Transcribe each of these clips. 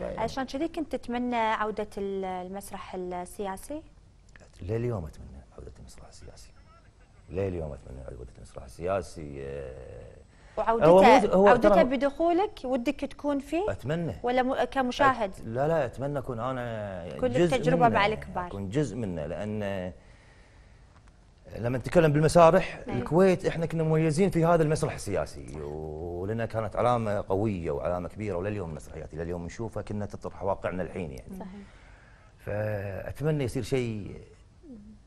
عشان كذي كنت تتمنى عوده المسرح السياسي؟ لليوم اتمنى عوده المسرح السياسي. لليوم اتمنى عوده المسرح السياسي آه. وعودته هو هو عودته بدخولك ودك تكون فيه؟ اتمنى ولا كمشاهد؟ أت... لا لا اتمنى اكون انا كل التجربه مع الكبار اكون جزء منه لان لما نتكلم بالمسارح أيه. الكويت احنا كنا مميزين في هذا المسرح السياسي ولنا كانت علامه قويه وعلامه كبيره ولليوم المسرحيات الى اليوم نشوفها كنا تطرح واقعنا الحين يعني صحيح. فاتمنى يصير شيء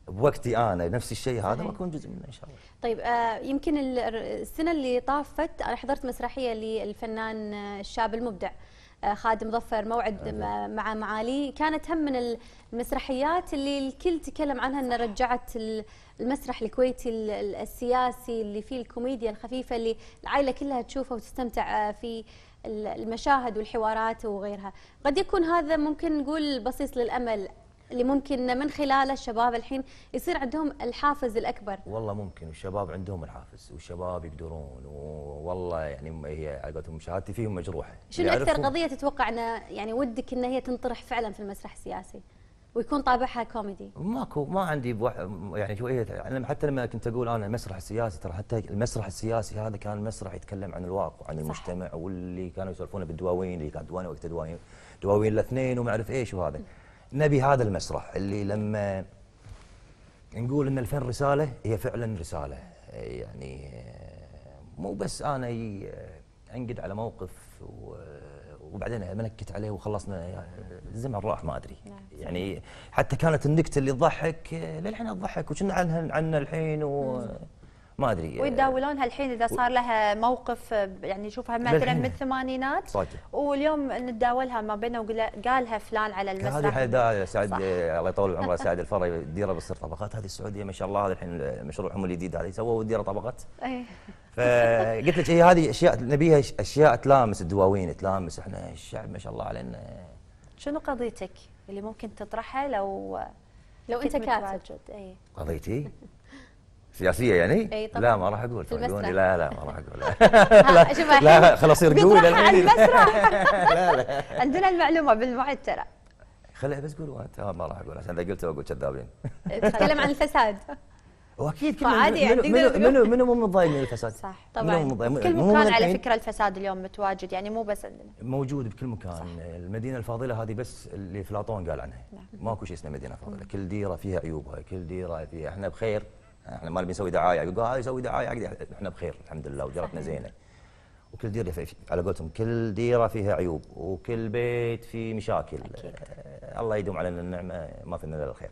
بوقتي انا نفس الشيء هذا واكون جزء منه ان شاء الله. طيب آه يمكن السنه اللي طافت انا حضرت مسرحيه للفنان الشاب المبدع آه، خادم ظفر موعد مع معالي كانت هم من المسرحيات اللي الكل تكلم عنها أنها رجعت المسرح الكويتي السياسي اللي فيه الكوميديا الخفيفة اللي العائلة كلها تشوفها وتستمتع آه، في المشاهد والحوارات وغيرها قد يكون هذا ممكن نقول بصيص للأمل اللي ممكن من خلاله الشباب الحين يصير عندهم الحافز الاكبر والله ممكن والشباب عندهم الحافز والشباب يقدرون والله يعني هي على قولتهم مشاهدتي فيهم مجروحه شنو اكثر قضيه تتوقع ان يعني ودك ان هي تنطرح فعلا في المسرح السياسي ويكون طابعها كوميدي ماكو ما عندي بوح... يعني شويه يعني حتى لما كنت اقول انا المسرح السياسي ترى حتى المسرح السياسي هذا كان مسرح يتكلم عن الواقع عن صح. المجتمع واللي كانوا يسولفون بالدواوين اللي كانت دواوين وقت دواوين دواوين الاثنين وما اعرف ايش وهذا نبي هذا المسرح اللي لما نقول ان الفن رساله هي فعلا رساله يعني آه، مو بس انا آه، انقد على موقف وبعدين منكت عليه وخلصنا آه، الزمن راح ما ادري نعم. يعني حتى كانت النكته اللي تضحك للحين تضحك وكنا عنها عنا الحين و نعم. ما ادري آه، ويتداولونها الحين اذا صار لها موقف آه، يعني نشوفها مثلا من الثمانينات واليوم نتداولها ما بيننا وقالها فلان على المسرح هذه حدا سعد آه، الله يطول عمره سعد الفري الديره بتصير طبقات هذه السعوديه ما شاء الله هذا الحين مشروعهم الجديد هذه سووا ديره طبقات اي فقلت لك هي هذه اشياء نبيها اشياء تلامس الدواوين تلامس احنا الشعب ما شاء الله علينا شنو قضيتك اللي ممكن تطرحها لو لو انت كاتب إيه. قضيتي سياسيه يعني؟ أي طبعًا. لا ما راح اقول فرجوني لا لا ما راح اقول لا لا خلاص يرجوني لا لا عندنا المعلومه بالوعد ترى خليها بس قول وعد آه، ما راح اقول عشان اذا قلت بقول كذابين تتكلم عن الفساد واكيد كل عادي منو منو منو مو متضايق من الفساد صح طبعا مضايق كل مكان على فكره الفساد اليوم متواجد يعني مو بس عندنا موجود بكل مكان صح. المدينه الفاضله هذه بس اللي افلاطون قال عنها نعم. ماكو شيء اسمه مدينه فاضله كل ديره فيها عيوبها كل ديره فيها احنا بخير احنا ما نبي نسوي دعايه يقول هذا يسوي دعايه عقدي احنا بخير الحمد لله وديرتنا زينه وكل ديره في على قولتهم كل ديره فيها عيوب وكل بيت فيه مشاكل أكيد. الله يدوم علينا النعمه ما فينا الا الخير